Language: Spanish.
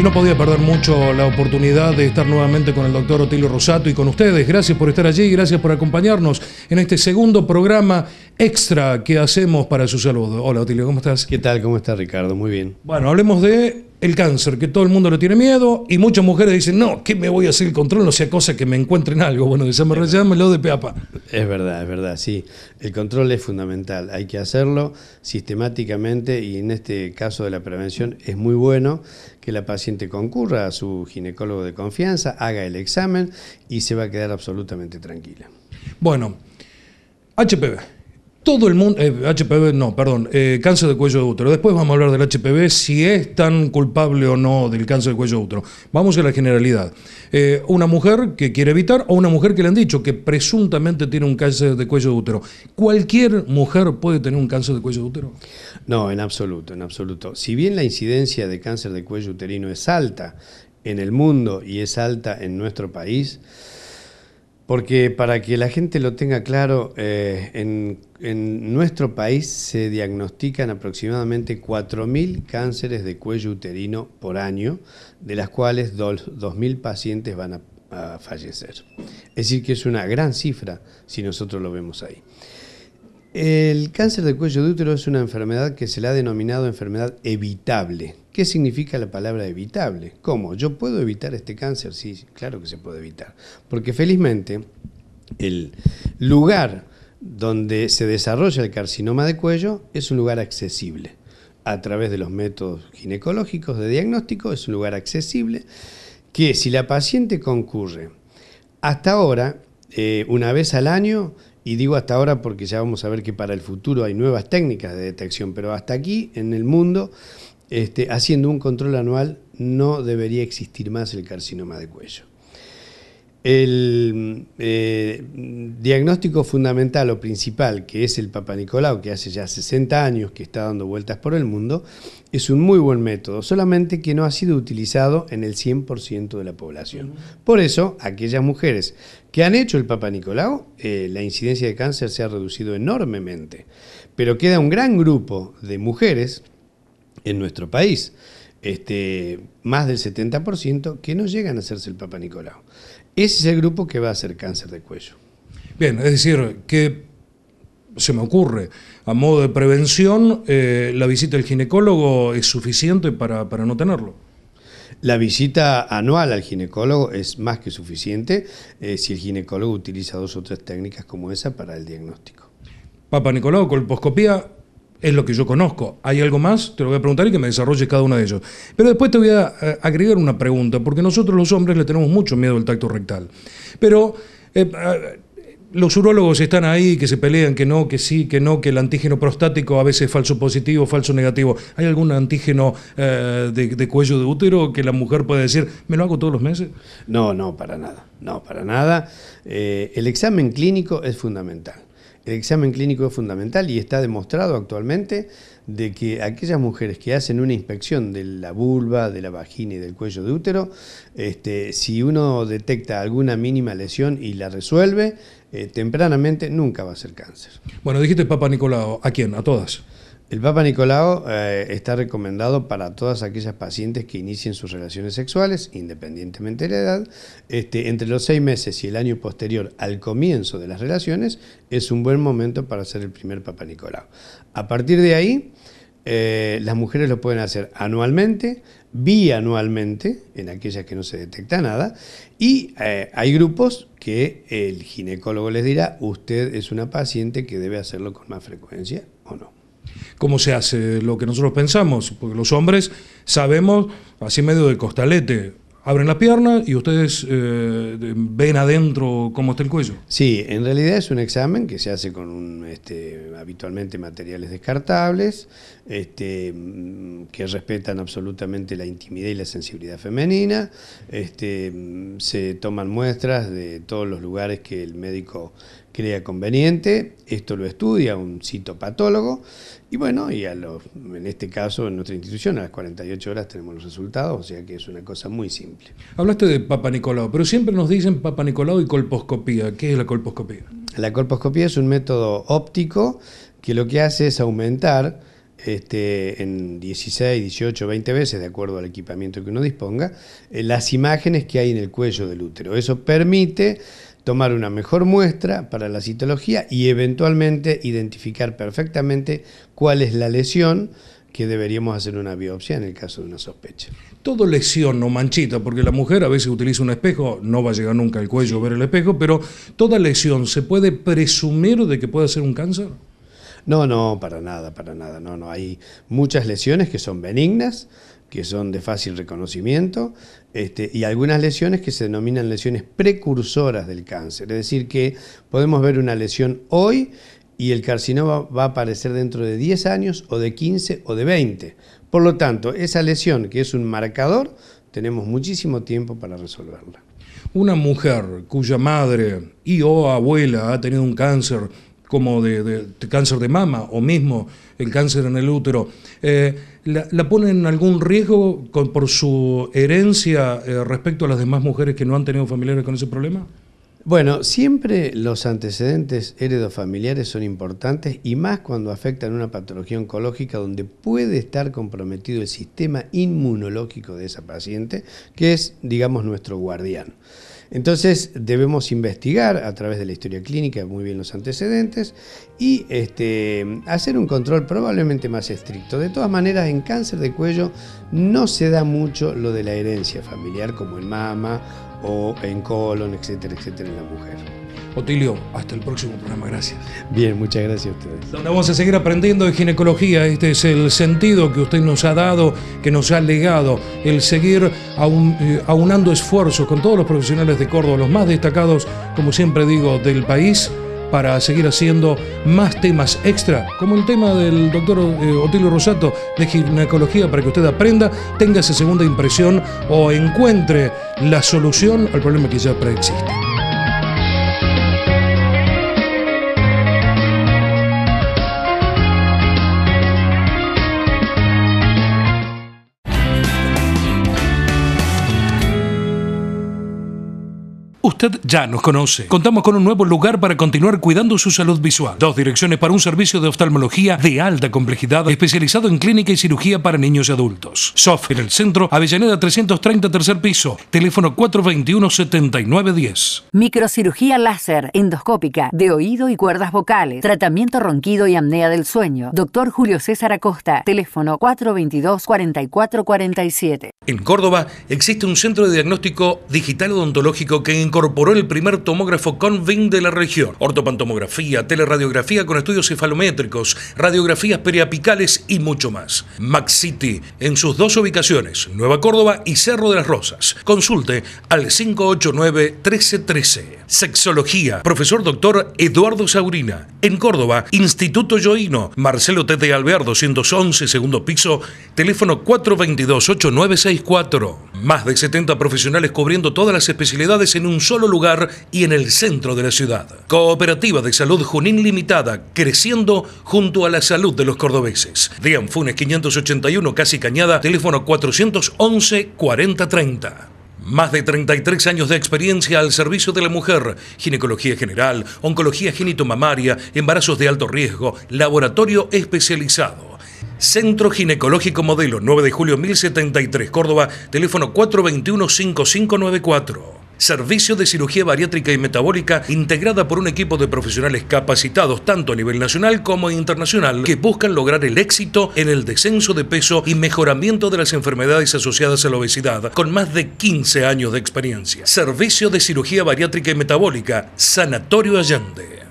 Y no podía perder mucho la oportunidad de estar nuevamente con el doctor Otilio Rosato y con ustedes. Gracias por estar allí y gracias por acompañarnos en este segundo programa extra que hacemos para su salud. Hola Otilio, ¿cómo estás? ¿Qué tal? ¿Cómo estás Ricardo? Muy bien. Bueno, hablemos de el cáncer, que todo el mundo lo tiene miedo, y muchas mujeres dicen, no, ¿qué me voy a hacer el control? No sea cosa que me encuentren algo. Bueno, me lo de peapa. Es verdad, es verdad, sí. El control es fundamental, hay que hacerlo sistemáticamente y en este caso de la prevención es muy bueno que la paciente concurra a su ginecólogo de confianza, haga el examen y se va a quedar absolutamente tranquila. Bueno, HPV. Todo el mundo, HPV, eh, no, perdón, eh, cáncer de cuello de útero. Después vamos a hablar del HPV, si es tan culpable o no del cáncer de cuello de útero. Vamos a la generalidad. Eh, una mujer que quiere evitar o una mujer que le han dicho que presuntamente tiene un cáncer de cuello de útero. ¿Cualquier mujer puede tener un cáncer de cuello de útero? No, en absoluto, en absoluto. Si bien la incidencia de cáncer de cuello uterino es alta en el mundo y es alta en nuestro país, porque para que la gente lo tenga claro, eh, en, nuestro país se diagnostican aproximadamente 4.000 cánceres de cuello uterino por año, de las cuales 2.000 pacientes van a fallecer. Es decir, que es una gran cifra si nosotros lo vemos ahí. El cáncer de cuello de útero es una enfermedad que se la ha denominado enfermedad evitable. ¿Qué significa la palabra evitable? ¿Cómo? ¿Yo puedo evitar este cáncer? Sí, claro que se puede evitar. Porque felizmente el lugar donde se desarrolla el carcinoma de cuello es un lugar accesible. A través de los métodos ginecológicos de diagnóstico es un lugar accesible que si la paciente concurre hasta ahora, eh, una vez al año, y digo hasta ahora porque ya vamos a ver que para el futuro hay nuevas técnicas de detección, pero hasta aquí en el mundo, este, haciendo un control anual, no debería existir más el carcinoma de cuello. El eh, diagnóstico fundamental o principal, que es el Papa Nicolau, que hace ya 60 años que está dando vueltas por el mundo, es un muy buen método, solamente que no ha sido utilizado en el 100% de la población. Por eso, aquellas mujeres que han hecho el Papa Nicolau, eh, la incidencia de cáncer se ha reducido enormemente. Pero queda un gran grupo de mujeres en nuestro país, este, más del 70%, que no llegan a hacerse el Papa Nicolau. Ese es el grupo que va a hacer cáncer de cuello. Bien, es decir, que se me ocurre, a modo de prevención, eh, la visita al ginecólogo es suficiente para, no tenerlo. La visita anual al ginecólogo es más que suficiente eh, si el ginecólogo utiliza dos o tres técnicas como esa para el diagnóstico. Papa Nicolau, colposcopía, es lo que yo conozco. ¿Hay algo más? Te lo voy a preguntar y que me desarrolle cada uno de ellos. Pero después te voy a eh, agregar una pregunta, porque nosotros los hombres le tenemos mucho miedo al tacto rectal. Pero eh, eh, los urólogos están ahí, que se pelean, que no, que sí, que no, que el antígeno prostático a veces es falso positivo, falso negativo. ¿Hay algún antígeno de, cuello de útero que la mujer puede decir, me lo hago todos los meses? No, no, para nada. No, para nada. el examen clínico es fundamental. El examen clínico es fundamental y está demostrado actualmente de que aquellas mujeres que hacen una inspección de la vulva, de la vagina y del cuello de útero, este, si uno detecta alguna mínima lesión y la resuelve, eh, tempranamente nunca va a ser cáncer. Bueno, dijiste Papa Nicolau, ¿a quién? ¿A todas? El Papa Nicolau eh, está recomendado para todas aquellas pacientes que inicien sus relaciones sexuales, independientemente de la edad, este, entre los seis meses y el año posterior al comienzo de las relaciones, es un buen momento para hacer el primer Papa Nicolao. A partir de ahí, eh, las mujeres lo pueden hacer anualmente, bianualmente, en aquellas que no se detecta nada, y eh, hay grupos que el ginecólogo les dirá, usted es una paciente que debe hacerlo con más frecuencia o no cómo se hace lo que nosotros pensamos, porque los hombres sabemos, así medio de costalete, abren la pierna y ustedes eh, ven adentro cómo está el cuello. Sí, en realidad es un examen que se hace con este, habitualmente materiales descartables, este, mm, que respetan absolutamente la intimidad y la sensibilidad femenina. Este, mm, se toman muestras de todos los lugares que el médico crea conveniente, esto lo estudia un citopatólogo y bueno, y a los, en este caso en nuestra institución a las 48 horas tenemos los resultados, o sea que es una cosa muy simple. Hablaste de Papa Nicolau, pero siempre nos dicen Papa Nicolau y colposcopía. ¿Qué es la colposcopía? La colposcopía es un método óptico que lo que hace es aumentar este, en 16, 18, 20 veces, de acuerdo al equipamiento que uno disponga, eh, las imágenes que hay en el cuello del útero. Eso permite tomar una mejor muestra para la citología y eventualmente identificar perfectamente cuál es la lesión que deberíamos hacer una biopsia en el caso de una sospecha. Toda lesión no manchita, porque la mujer a veces utiliza un espejo, no va a llegar nunca al cuello a ver el espejo, pero toda lesión se puede presumir de que puede ser un cáncer. No, no, para nada, para nada. No, no. Hay muchas lesiones que son benignas, que son de fácil reconocimiento, este, y algunas lesiones que se denominan lesiones precursoras del cáncer. Es decir, que podemos ver una lesión hoy y el carcinoma va a aparecer dentro de 10 años o de 15 o de 20. Por lo tanto, esa lesión que es un marcador, tenemos muchísimo tiempo para resolverla. Una mujer cuya madre y o abuela ha tenido un cáncer como de, cáncer de mama o mismo el cáncer en el útero, eh, la, ponen en algún riesgo por su herencia eh, respecto a las demás mujeres que no han tenido familiares con ese problema? Bueno, siempre los antecedentes heredofamiliares son importantes y más cuando afectan una patología oncológica donde puede estar comprometido el sistema inmunológico de esa paciente, que es, digamos, nuestro guardián. Entonces debemos investigar a través de la historia clínica muy bien los antecedentes y este, hacer un control probablemente más estricto. De todas maneras, en cáncer de cuello no se da mucho lo de la herencia familiar como en mama o en colon, etcétera, etcétera, en la mujer. Otilio, hasta el próximo programa, gracias. Bien, muchas gracias a ustedes. Donde vamos a seguir aprendiendo de ginecología, este es el sentido que usted nos ha dado, que nos ha legado, el seguir eh, aunando esfuerzos con todos los profesionales de Córdoba, los más destacados, como siempre digo, del país para seguir haciendo más temas extra, como el tema del doctor eh, Otilio Rosato de ginecología, para que usted aprenda, tenga esa segunda impresión o encuentre la solución al problema que ya preexiste. Usted ya nos conoce. Contamos con un nuevo lugar para continuar cuidando su salud visual. Dos direcciones para un servicio de oftalmología de alta complejidad especializado en clínica y cirugía para niños y adultos. Soft en el centro, Avellaneda 330, tercer piso. Teléfono 421-7910. Microcirugía láser, endoscópica, de oído y cuerdas vocales. Tratamiento ronquido y apnea del sueño. Doctor Julio César Acosta. Teléfono 422-4447. En Córdoba existe un centro de diagnóstico digital odontológico que en incorporó el primer tomógrafo Convin de la región. Ortopantomografía, teleradiografía con estudios cefalométricos, radiografías periapicales y mucho más. Max City, en sus dos ubicaciones, Nueva Córdoba y Cerro de las Rosas. Consulte al 589-1313. Sexología, profesor doctor Eduardo Saurina. En Córdoba, Instituto Yoíno, Marcelo T. de Alvear 211, segundo piso, teléfono 422-8964. Más de 70 profesionales cubriendo todas las especialidades en un solo lugar y en el centro de la ciudad. Cooperativa de Salud Junín Limitada, creciendo junto a la salud de los cordobeses. Dian Funes 581, Casi Cañada, teléfono 411 4030. Más de 33 años de experiencia al servicio de la mujer, ginecología general, oncología Mamaria, embarazos de alto riesgo, laboratorio especializado. Centro Ginecológico Modelo, 9 de julio 1073, Córdoba, teléfono 421-5594 servicio de cirugía bariátrica y metabólica integrada por un equipo de profesionales capacitados tanto a nivel nacional como internacional que buscan lograr el éxito en el descenso de peso y mejoramiento de las enfermedades asociadas a la obesidad con más de 15 años de experiencia. Servicio de cirugía bariátrica y metabólica, Sanatorio Allende.